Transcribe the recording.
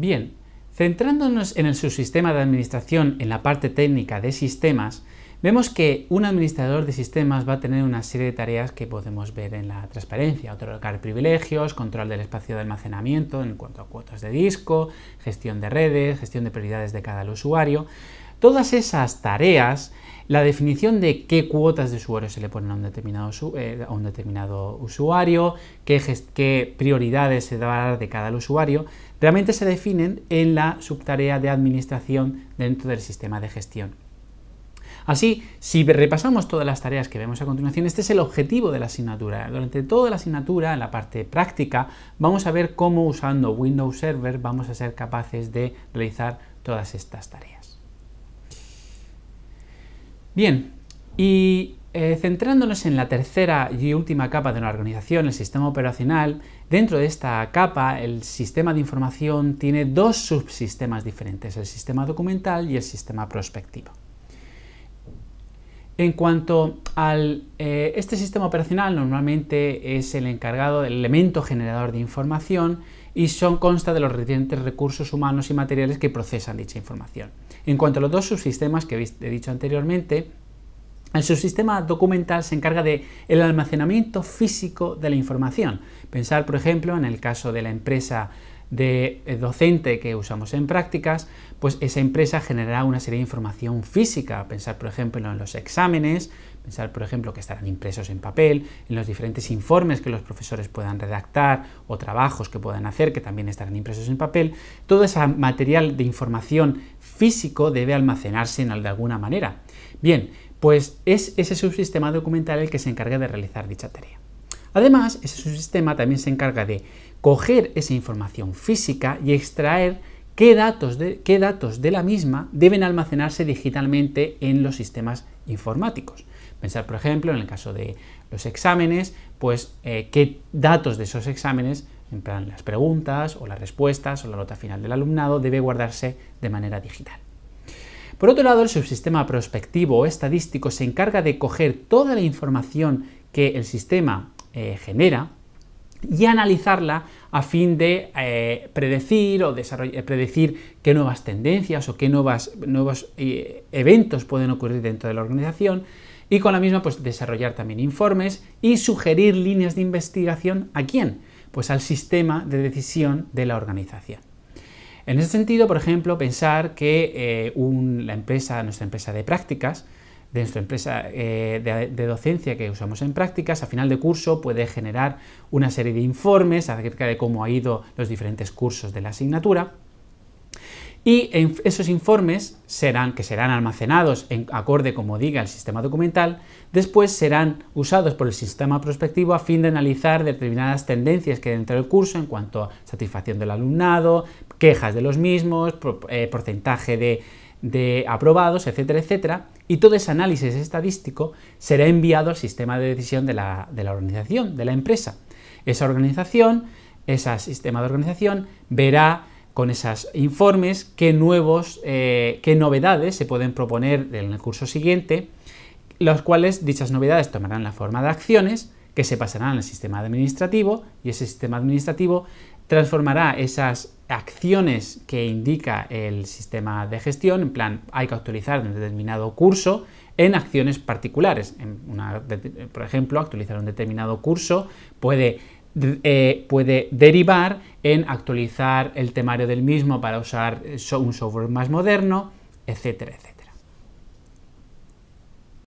Bien, centrándonos en el subsistema de administración en la parte técnica de sistemas, vemos que un administrador de sistemas va a tener una serie de tareas que podemos ver en la transparencia, otorgar privilegios, control del espacio de almacenamiento en cuanto a cuotas de disco, gestión de redes, gestión de prioridades de cada usuario, Todas esas tareas, la definición de qué cuotas de usuario se le ponen a un determinado, eh, usuario, qué, qué prioridades se dar de cada usuario, realmente se definen en la subtarea de administración dentro del sistema de gestión. Así, si repasamos todas las tareas que vemos a continuación, este es el objetivo de la asignatura. Durante toda la asignatura, en la parte práctica, vamos a ver cómo usando Windows Server vamos a ser capaces de realizar todas estas tareas. Bien, y eh, centrándonos en la tercera y última capa de una organización, el sistema operacional, dentro de esta capa el sistema de información tiene dos subsistemas diferentes, el sistema documental y el sistema prospectivo. En cuanto al eh, este sistema operacional, normalmente es el encargado del elemento generador de información y son, consta de los recientes recursos humanos y materiales que procesan dicha información. En cuanto a los dos subsistemas que he dicho anteriormente, el subsistema documental se encarga de almacenamiento físico de la información. Pensar, por ejemplo, en el caso de la empresa de eh, docente que usamos en prácticas, pues esa empresa generará una serie de información física. Pensar, por ejemplo, en los exámenes, Pensar, por ejemplo, que estarán impresos en papel, en los diferentes informes que los profesores puedan redactar o trabajos que puedan hacer, que también estarán impresos en papel. Todo ese material de información físico debe almacenarse en, de alguna manera. Bien, pues es ese subsistema documental el que se encarga de realizar dicha tarea. Además, ese subsistema también se encarga de coger esa información física y extraer qué datos de, qué datos de la misma deben almacenarse digitalmente en los sistemas informáticos. Pensar, por ejemplo, en el caso de los exámenes, pues eh, qué datos de esos exámenes, en plan las preguntas o las respuestas o la nota final del alumnado, debe guardarse de manera digital. Por otro lado, el subsistema prospectivo o estadístico se encarga de coger toda la información que el sistema eh, genera, y analizarla a fin de eh, predecir o eh, predecir qué nuevas tendencias o qué nuevos eh, eventos pueden ocurrir dentro de la organización y con la misma pues desarrollar también informes y sugerir líneas de investigación a quién, pues al sistema de decisión de la organización. En ese sentido, por ejemplo, pensar que la empresa, nuestra empresa de prácticas, de nuestra empresa eh, de, docencia que usamos en prácticas, a final de curso puede generar una serie de informes acerca de cómo ha ido los diferentes cursos de la asignatura. Y esos informes serán, que serán almacenados en acorde como diga el sistema documental, después serán usados por el sistema prospectivo a fin de analizar determinadas tendencias que hay dentro del curso en cuanto a satisfacción del alumnado, quejas de los mismos, eh, porcentaje de de aprobados, etcétera, etcétera, y todo ese análisis estadístico será enviado al sistema de decisión de la, organización, de la empresa. Esa organización, ese sistema de organización, verá con esos informes qué nuevos, eh, qué novedades se pueden proponer en el curso siguiente, los cuales dichas novedades tomarán la forma de acciones que se pasarán al sistema administrativo y ese sistema administrativo transformará esas acciones que indica el sistema de gestión, en plan, hay que actualizar un determinado curso en acciones particulares. En por ejemplo, actualizar un determinado curso puede, eh, puede derivar en actualizar el temario del mismo para usar un software más moderno, etcétera, etcétera.